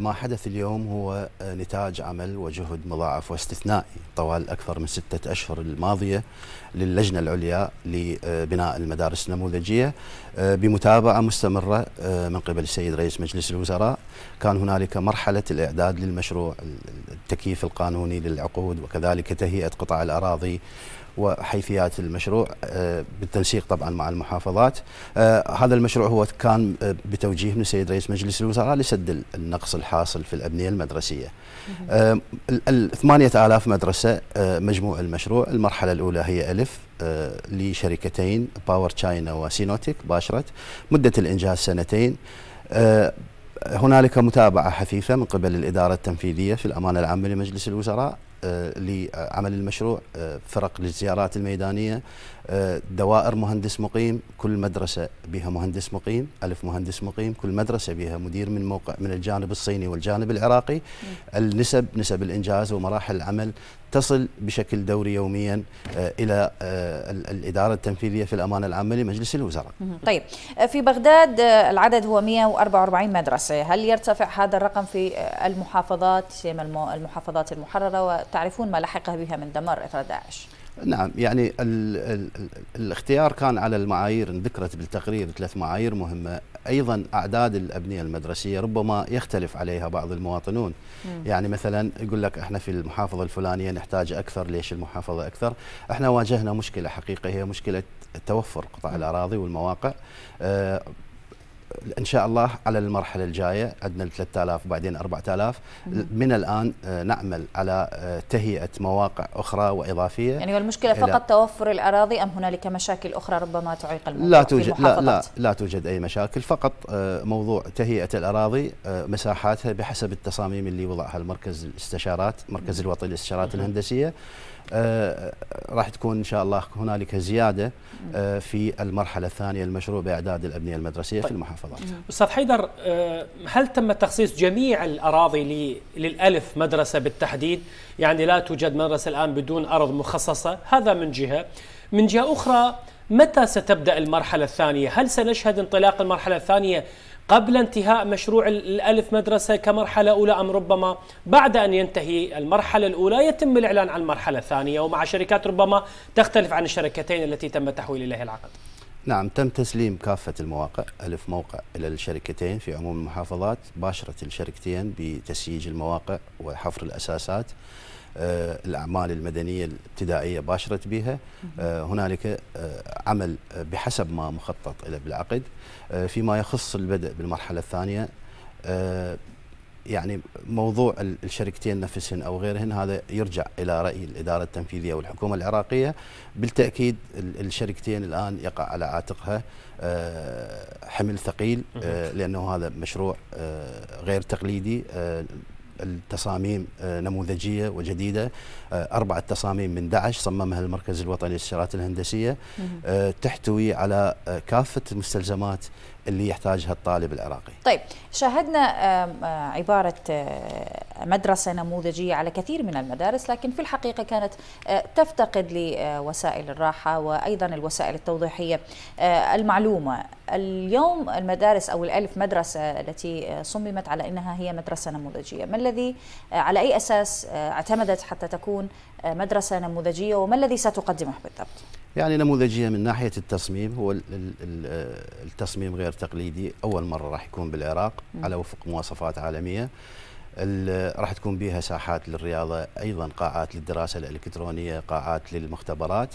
ما حدث اليوم هو آه، نتاج عمل وجهد مضاعف واستثنائي طوال أكثر من ستة أشهر الماضية للجنة العليا لبناء المدارس النموذجية آه، بمتابعة مستمرة آه، من قبل السيد رئيس مجلس الوزراء كان هنالك مرحلة الإعداد للمشروع التكييف القانوني للعقود وكذلك تهيئة قطع الأراضي وحيثيات المشروع آه، بالتنسيق طبعا مع المحافظات آه، هذا المشروع هو كان آه، بتوجيه من السيد رئيس مجلس الوزراء لسد النقص الحاصل في الأبنية المدرسية الثمانية آلاف مدرسة مجموع المشروع المرحلة الأولى هي ألف لشركتين باور تشاينا وسينوتيك باشرت مدة الإنجاز سنتين هنالك متابعة حثيثة من قبل الإدارة التنفيذية في الأمانة العامة لمجلس الوزراء آه، لعمل المشروع آه، فرق للزيارات الميدانية دوائر مهندس مقيم كل مدرسة بها مهندس مقيم ألف مهندس مقيم كل مدرسة بها مدير من موقع من الجانب الصيني والجانب العراقي النسب نسب الإنجاز ومراحل العمل تصل بشكل دوري يوميا آه، إلى آه، الإدارة التنفيذية في الأمانة العامة لمجلس الوزراء طيب آه، في بغداد العدد هو 144 مدرسة هل يرتفع هذا الرقم في المحافظات سيما المحافظات المحررة وتعرفون ما لحق بها من دمار إثر داعش نعم يعني الـ الـ الاختيار كان على المعايير ذكرت بالتقرير ثلاث معايير مهمة أيضا أعداد الأبنية المدرسية ربما يختلف عليها بعض المواطنون مم. يعني مثلا يقول لك احنا في المحافظة الفلانية نحتاج أكثر ليش المحافظة أكثر احنا واجهنا مشكلة حقيقة هي مشكلة توفر قطع مم. الأراضي والمواقع آه ان شاء الله على المرحله الجايه عندنا 3000 وبعدين 4000 من الان آه، نعمل على آه، تهيئه مواقع اخرى واضافيه يعني المشكله فقط توفر الاراضي ام هنالك مشاكل اخرى ربما تعيق الموضوع لا توجد لا لا لا توجد اي مشاكل فقط آه، موضوع تهيئه الاراضي مساحاتها بحسب التصاميم اللي وضعها المركز الاستشارات مركز الوطني للاستشارات الهندسيه آه، آه، راح تكون ان شاء الله هنالك زياده آه، في المرحله الثانيه المشروع باعداد الابنيه المدرسيه طيب. في المحافظات. استاذ حيدر هل تم تخصيص جميع الاراضي للالف مدرسه بالتحديد؟ يعني لا توجد مدرسه الان بدون ارض مخصصه، هذا من جهه. من جهه اخرى متى ستبدا المرحله الثانيه؟ هل سنشهد انطلاق المرحله الثانيه قبل انتهاء مشروع الألف مدرسة كمرحلة أولى أم ربما بعد أن ينتهي المرحلة الأولى يتم الإعلان عن المرحلة الثانية ومع شركات ربما تختلف عن الشركتين التي تم تحويل إليها العقد نعم تم تسليم كافة المواقع ألف موقع إلى الشركتين في عموم المحافظات باشرت الشركتين بتسييج المواقع وحفر الأساسات آه، الأعمال المدنية الابتدائية باشرت بها آه، هنالك آه، عمل بحسب ما مخطط له بالعقد فيما يخص البدء بالمرحلة الثانية يعني موضوع الشركتين نفسهن او غيرهن هذا يرجع الى راي الاداره التنفيذيه والحكومه العراقيه بالتاكيد الشركتين الان يقع على عاتقها آه، حمل ثقيل آه، لانه هذا مشروع آه، غير تقليدي التصاميم آه، نموذجية وجديدة آه، أربعة تصاميم من داعش صممها المركز الوطني للسيارات الهندسية آه، تحتوي على كافة المستلزمات اللي يحتاجها الطالب العراقي طيب شاهدنا عبارة مدرسة نموذجية على كثير من المدارس لكن في الحقيقة كانت آه، تفتقد لوسائل الراحة وأيضا الوسائل التوضيحية آه، المعلومة اليوم المدارس أو الألف مدرسة التي آه، صممت على أنها هي مدرسة نموذجية ما الذي على أي أساس اعتمدت حتى تكون مدرسة نموذجية وما الذي ستقدمه بالضبط؟ يعني نموذجيه من ناحيه التصميم هو التصميم غير تقليدي اول مره راح يكون بالعراق على وفق مواصفات عالميه راح تكون بها ساحات للرياضه ايضا قاعات للدراسه الالكترونيه قاعات للمختبرات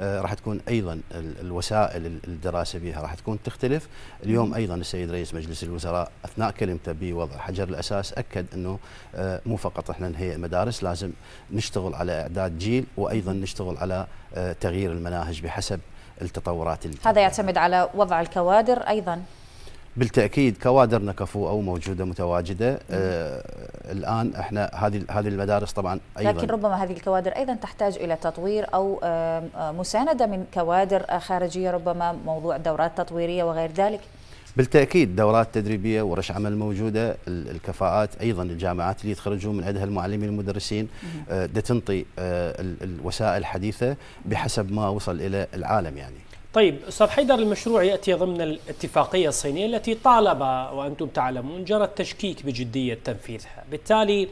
آه، راح تكون ايضا الوسائل الدراسه بها راح تكون تختلف اليوم ايضا السيد رئيس مجلس الوزراء اثناء كلمته بوضع حجر الاساس اكد انه آه، مو فقط احنا نهيئ مدارس لازم نشتغل على اعداد جيل وايضا نشتغل على آه، تغيير المناهج بحسب التطورات هذا يعتمد على وضع الكوادر ايضا بالتاكيد كوادرنا كفوءه وموجوده متواجده آه الان احنا هذه هذه المدارس طبعا ايضا لكن ربما هذه الكوادر ايضا تحتاج الى تطوير او آه مسانده من كوادر خارجيه ربما موضوع دورات تطويريه وغير ذلك بالتاكيد دورات تدريبيه ورش عمل موجوده الكفاءات ايضا الجامعات اللي يتخرجون من عندها المعلمين المدرسين آه تنطي آه، الوسائل الحديثه بحسب ما وصل الى العالم يعني طيب استاذ حيدر المشروع ياتي ضمن الاتفاقيه الصينيه التي طالب وانتم تعلمون جرى التشكيك بجديه تنفيذها، بالتالي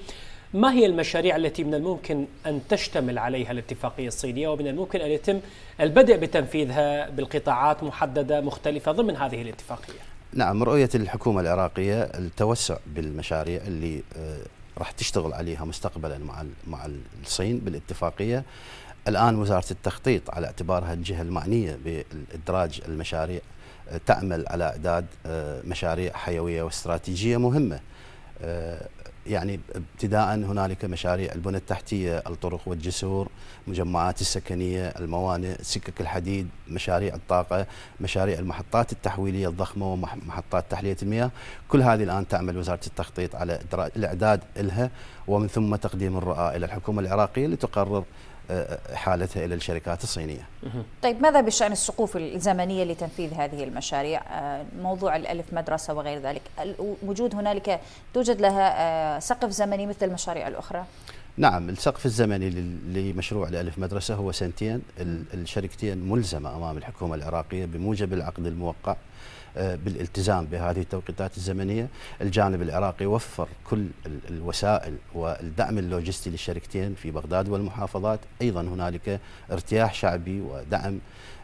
ما هي المشاريع التي من الممكن ان تشتمل عليها الاتفاقيه الصينيه ومن الممكن ان يتم البدء بتنفيذها بالقطاعات محدده مختلفه ضمن هذه الاتفاقيه؟ نعم رؤيه الحكومه العراقيه التوسع بالمشاريع اللي آه، راح تشتغل عليها مستقبلا مع مع الصين بالاتفاقيه الآن وزارة التخطيط على اعتبارها الجهة المعنية بإدراج المشاريع آه، تعمل على إعداد آه، مشاريع حيوية واستراتيجية مهمة آه، يعني ابتداء هنالك مشاريع البنى التحتية الطرق والجسور مجمعات السكنية الموانئ سكك الحديد مشاريع الطاقة مشاريع المحطات التحويلية الضخمة ومحطات تحلية المياه كل هذه الآن تعمل وزارة التخطيط على الإعداد لها ومن ثم تقديم الرؤى إلى الحكومة العراقية لتقرر حالتها الى الشركات الصينيه. طيب ماذا بشان السقوف الزمنيه لتنفيذ هذه المشاريع؟ آه، موضوع الالف مدرسه وغير ذلك، وجود هنالك توجد لها آه، سقف زمني مثل المشاريع الاخرى؟ نعم السقف الزمني لمشروع الألف مدرسة هو سنتين الشركتين ملزمة أمام الحكومة العراقية بموجب العقد الموقع آه، بالالتزام بهذه التوقيتات الزمنية الجانب العراقي وفر كل الوسائل والدعم اللوجستي للشركتين في بغداد والمحافظات أيضا هنالك ارتياح شعبي ودعم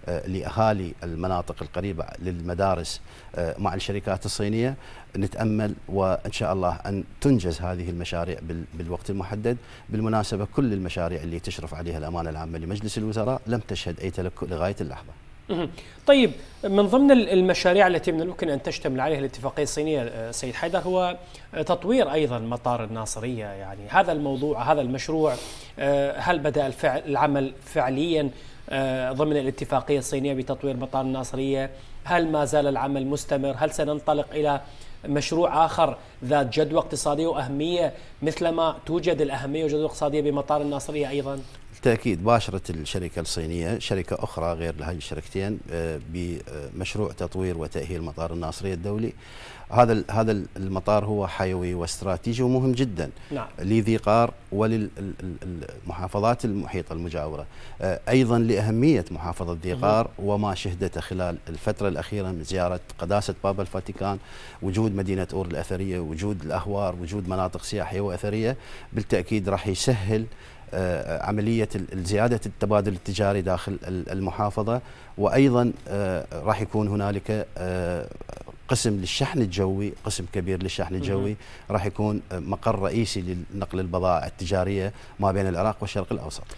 آه، لأهالي المناطق القريبة للمدارس آه، مع الشركات الصينية نتأمل وإن شاء الله أن تنجز هذه المشاريع بالوقت المحدد بالمناسبة كل المشاريع اللي تشرف عليها الأمانة العامة لمجلس الوزراء لم تشهد أي تلكؤ لغاية اللحظة طيب من ضمن المشاريع التي من الممكن ان تشتمل عليها الاتفاقيه الصينيه آه، سيد حيدر هو آه، تطوير ايضا مطار الناصريه يعني هذا الموضوع هذا المشروع آه، هل بدا الفعل العمل فعليا ضمن الاتفاقيه الصينيه بتطوير مطار الناصريه هل ما زال العمل مستمر هل سننطلق الى مشروع آخر ذات جدوى اقتصادية وأهمية مثلما توجد الأهمية والجدوى الاقتصاديه بمطار الناصرية أيضا؟ بالتاكيد باشرت الشركه الصينيه شركه اخرى غير هذه الشركتين آه، بمشروع تطوير وتاهيل مطار الناصريه الدولي هذا هذا المطار هو حيوي واستراتيجي ومهم جدا نعم. لذي قار وللمحافظات المحيطه المجاوره آه، ايضا لاهميه محافظه ذي قار وما شهدته خلال الفتره الاخيره من زياره قداسه بابا الفاتيكان وجود مدينه اور الاثريه وجود الاهوار وجود مناطق سياحيه واثريه بالتاكيد راح يسهل آه، عملية زيادة التبادل التجاري داخل المحافظة وأيضا آه، راح يكون هنالك آه، قسم للشحن الجوي قسم كبير للشحن الجوي راح يكون مقر رئيسي لنقل البضائع التجارية ما بين العراق والشرق الأوسط